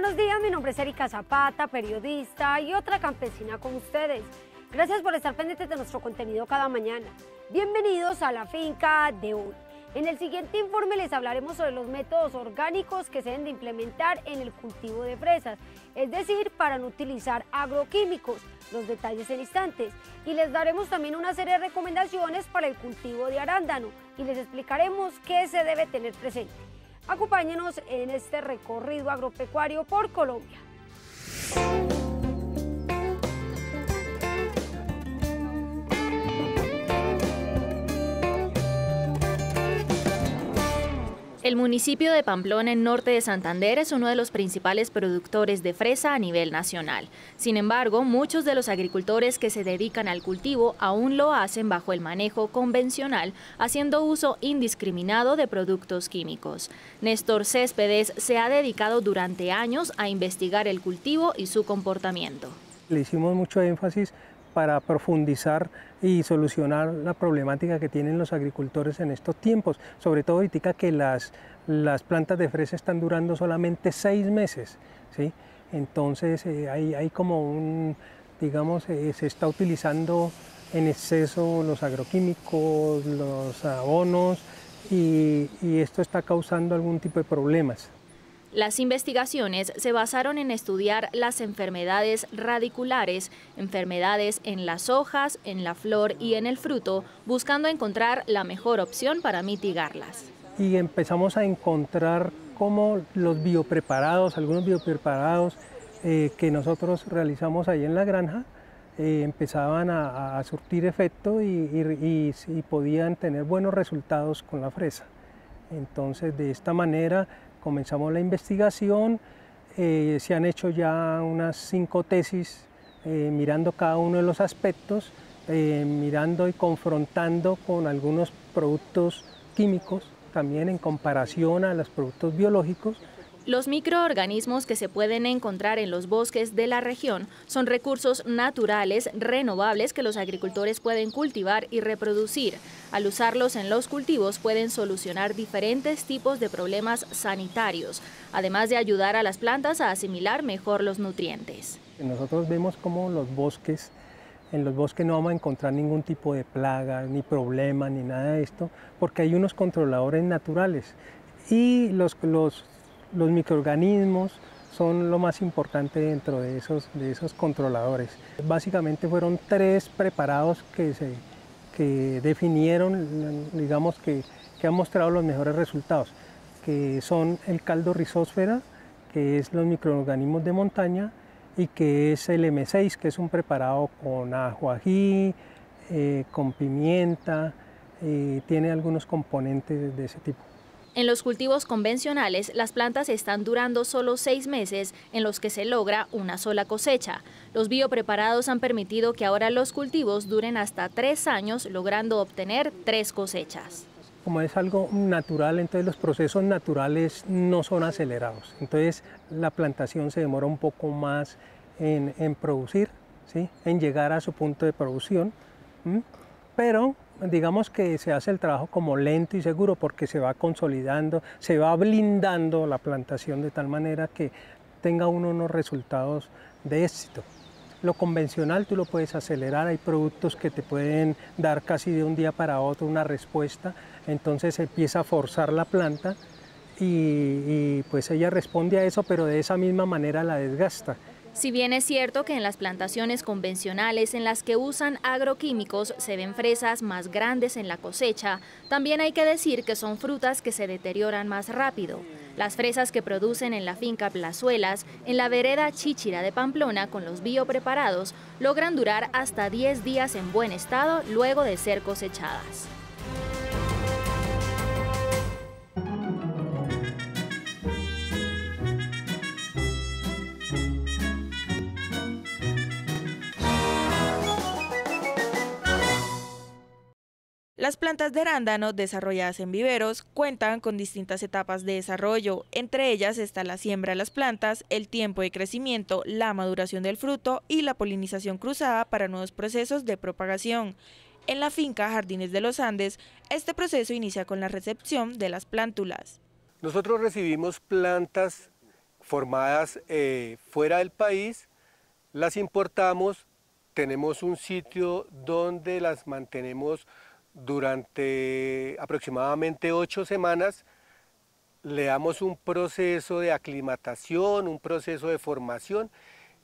buenos días, mi nombre es Erika Zapata, periodista y otra campesina con ustedes. Gracias por estar pendientes de nuestro contenido cada mañana. Bienvenidos a la finca de hoy. En el siguiente informe les hablaremos sobre los métodos orgánicos que se deben de implementar en el cultivo de fresas, es decir, para no utilizar agroquímicos, los detalles en instantes, y les daremos también una serie de recomendaciones para el cultivo de arándano y les explicaremos qué se debe tener presente. Acompáñenos en este recorrido agropecuario por Colombia. El municipio de Pamplona, en norte de Santander, es uno de los principales productores de fresa a nivel nacional. Sin embargo, muchos de los agricultores que se dedican al cultivo aún lo hacen bajo el manejo convencional, haciendo uso indiscriminado de productos químicos. Néstor Céspedes se ha dedicado durante años a investigar el cultivo y su comportamiento. Le hicimos mucho énfasis para profundizar y solucionar la problemática que tienen los agricultores en estos tiempos, sobre todo ahorita que las, plantas de fresa están durando solamente seis meses, ¿sí? entonces eh, hay, como un, digamos, eh, se está utilizando en exceso los agroquímicos, los abonos y esto está causando algún tipo de problemas. Las investigaciones se basaron en estudiar las enfermedades radiculares, enfermedades en las hojas, en la flor y en el fruto, buscando encontrar la mejor opción para mitigarlas. Y empezamos a encontrar cómo los biopreparados, algunos biopreparados eh, que nosotros realizamos ahí en la granja, eh, empezaban a, surtir efecto y podían tener buenos resultados con la fresa. Entonces, de esta manera comenzamos la investigación, eh, se han hecho ya unas cinco tesis eh, mirando cada uno de los aspectos, eh, mirando y confrontando con algunos productos químicos, también en comparación a los productos biológicos, los microorganismos que se pueden encontrar en los bosques de la región son recursos naturales renovables que los agricultores pueden cultivar y reproducir. Al usarlos en los cultivos pueden solucionar diferentes tipos de problemas sanitarios, además de ayudar a las plantas a asimilar mejor los nutrientes. Nosotros vemos como los bosques, en los bosques no vamos a encontrar ningún tipo de plaga, ni problema, ni nada de esto, porque hay unos controladores naturales y los, los los microorganismos son lo más importante dentro de esos, de esos controladores. Básicamente fueron tres preparados que, se, definieron, digamos que, han mostrado los mejores resultados, que son el caldo rizósfera, que es los microorganismos de montaña, y que es el M6, que es un preparado con ajo ají, eh, con pimienta, eh, tiene algunos componentes de ese tipo. En los cultivos convencionales, las plantas están durando solo seis meses en los que se logra una sola cosecha. Los biopreparados han permitido que ahora los cultivos duren hasta tres años, logrando obtener tres cosechas. Como es algo natural, entonces los procesos naturales no son acelerados. Entonces la plantación se demora un poco más en, producir, ¿sí? en llegar a su punto de producción. Pero digamos que se hace el trabajo como lento y seguro porque se va consolidando, se va blindando la plantación de tal manera que tenga uno unos resultados de éxito. Lo convencional tú lo puedes acelerar, hay productos que te pueden dar casi de un día para otro una respuesta, entonces empieza a forzar la planta y, y pues ella responde a eso, pero de esa misma manera la desgasta. Si bien es cierto que en las plantaciones convencionales en las que usan agroquímicos se ven fresas más grandes en la cosecha, también hay que decir que son frutas que se deterioran más rápido. Las fresas que producen en la finca Plazuelas, en la vereda Chichira de Pamplona con los biopreparados, logran durar hasta 10 días en buen estado luego de ser cosechadas. Las plantas de arándano desarrolladas en viveros cuentan con distintas etapas de desarrollo, entre ellas está la siembra de las plantas, el tiempo de crecimiento, la maduración del fruto y la polinización cruzada para nuevos procesos de propagación. En la finca Jardines de los Andes, este proceso inicia con la recepción de las plántulas. Nosotros recibimos plantas formadas eh, fuera del país, las importamos, tenemos un sitio donde las mantenemos durante aproximadamente ocho semanas le damos un proceso de aclimatación, un proceso de formación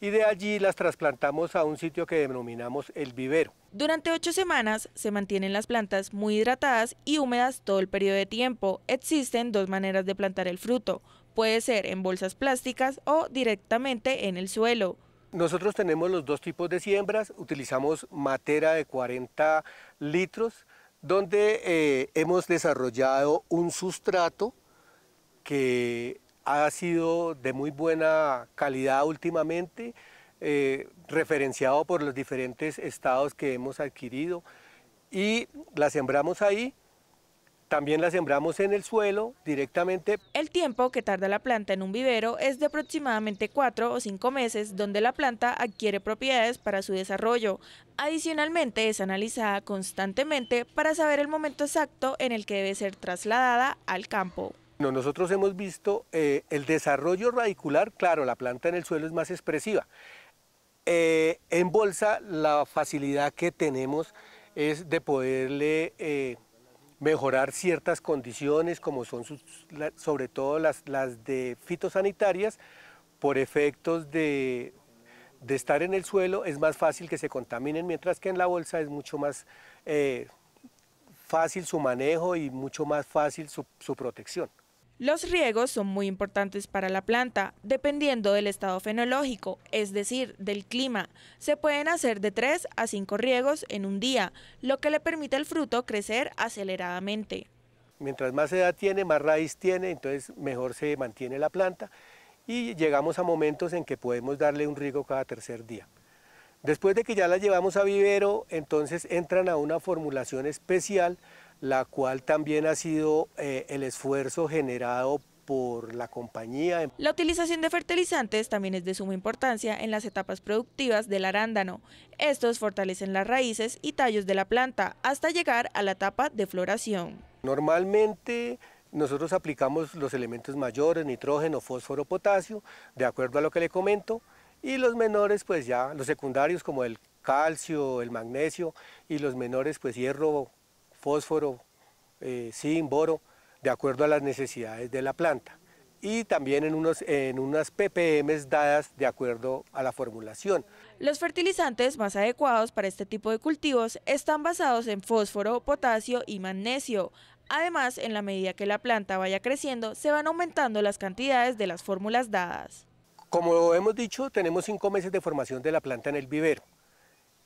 y de allí las trasplantamos a un sitio que denominamos el vivero. Durante ocho semanas se mantienen las plantas muy hidratadas y húmedas todo el periodo de tiempo. Existen dos maneras de plantar el fruto. Puede ser en bolsas plásticas o directamente en el suelo. Nosotros tenemos los dos tipos de siembras, utilizamos matera de 40 litros, donde eh, hemos desarrollado un sustrato que ha sido de muy buena calidad últimamente, eh, referenciado por los diferentes estados que hemos adquirido y la sembramos ahí también la sembramos en el suelo directamente. El tiempo que tarda la planta en un vivero es de aproximadamente cuatro o cinco meses, donde la planta adquiere propiedades para su desarrollo. Adicionalmente es analizada constantemente para saber el momento exacto en el que debe ser trasladada al campo. nosotros hemos visto eh, el desarrollo radicular, claro, la planta en el suelo es más expresiva. Eh, en bolsa la facilidad que tenemos es de poderle... Eh, mejorar ciertas condiciones, como son sobre todo las, de fitosanitarias, por efectos de, estar en el suelo es más fácil que se contaminen, mientras que en la bolsa es mucho más eh, fácil su manejo y mucho más fácil su protección. Los riegos son muy importantes para la planta, dependiendo del estado fenológico, es decir, del clima. Se pueden hacer de tres a cinco riegos en un día, lo que le permite al fruto crecer aceleradamente. Mientras más edad tiene, más raíz tiene, entonces mejor se mantiene la planta y llegamos a momentos en que podemos darle un riego cada tercer día. Después de que ya la llevamos a vivero, entonces entran a una formulación especial la cual también ha sido eh, el esfuerzo generado por la compañía. La utilización de fertilizantes también es de suma importancia en las etapas productivas del arándano. Estos fortalecen las raíces y tallos de la planta hasta llegar a la etapa de floración. Normalmente nosotros aplicamos los elementos mayores, nitrógeno, fósforo, potasio, de acuerdo a lo que le comento, y los menores pues ya, los secundarios como el calcio, el magnesio, y los menores pues hierro, fósforo, eh, zinc, boro, de acuerdo a las necesidades de la planta. Y también en, unos, en unas ppm dadas de acuerdo a la formulación. Los fertilizantes más adecuados para este tipo de cultivos están basados en fósforo, potasio y magnesio. Además, en la medida que la planta vaya creciendo, se van aumentando las cantidades de las fórmulas dadas. Como hemos dicho, tenemos cinco meses de formación de la planta en el vivero.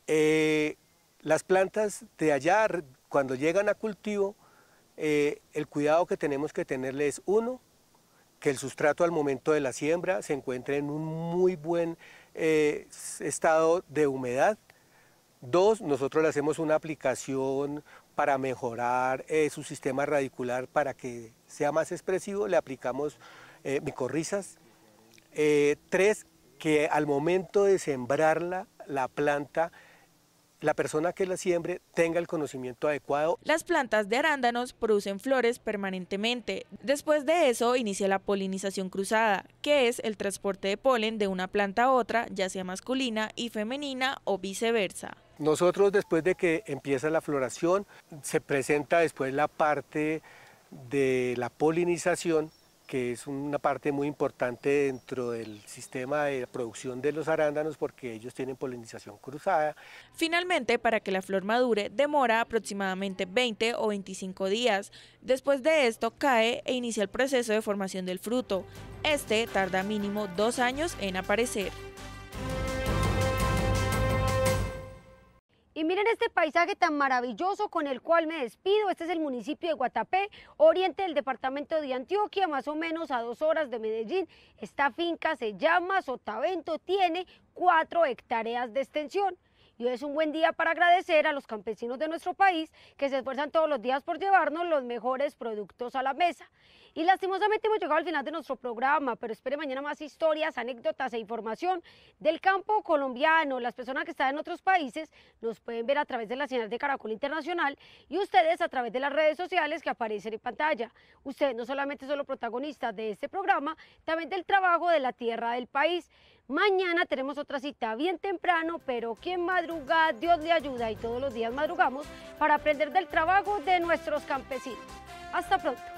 Eh, las plantas de allá, cuando llegan a cultivo, eh, el cuidado que tenemos que tenerle es, uno, que el sustrato al momento de la siembra se encuentre en un muy buen eh, estado de humedad. Dos, nosotros le hacemos una aplicación para mejorar eh, su sistema radicular para que sea más expresivo, le aplicamos eh, micorrizas. tres, que al momento de sembrarla, la planta la persona que la siembre tenga el conocimiento adecuado. Las plantas de arándanos producen flores permanentemente. Después de eso inicia la polinización cruzada, que es el transporte de polen de una planta a otra, ya sea masculina y femenina o viceversa. Nosotros después de que empieza la floración, se presenta después la parte de la polinización que es una parte muy importante dentro del sistema de producción de los arándanos porque ellos tienen polinización cruzada. Finalmente, para que la flor madure, demora aproximadamente 20 o 25 días. Después de esto, cae e inicia el proceso de formación del fruto. Este tarda mínimo dos años en aparecer. Y miren este paisaje tan maravilloso con el cual me despido. Este es el municipio de Guatapé, oriente del departamento de Antioquia, más o menos a dos horas de Medellín. Esta finca se llama Sotavento, tiene cuatro hectáreas de extensión. Y es un buen día para agradecer a los campesinos de nuestro país que se esfuerzan todos los días por llevarnos los mejores productos a la mesa. Y lastimosamente hemos llegado al final de nuestro programa, pero espere mañana más historias, anécdotas e información del campo colombiano. Las personas que están en otros países nos pueden ver a través de la señal de Caracol Internacional y ustedes a través de las redes sociales que aparecen en pantalla. Ustedes no solamente son los protagonistas de este programa, también del trabajo de la tierra del país. Mañana tenemos otra cita bien temprano, pero quien madruga, Dios le ayuda y todos los días madrugamos para aprender del trabajo de nuestros campesinos. Hasta pronto.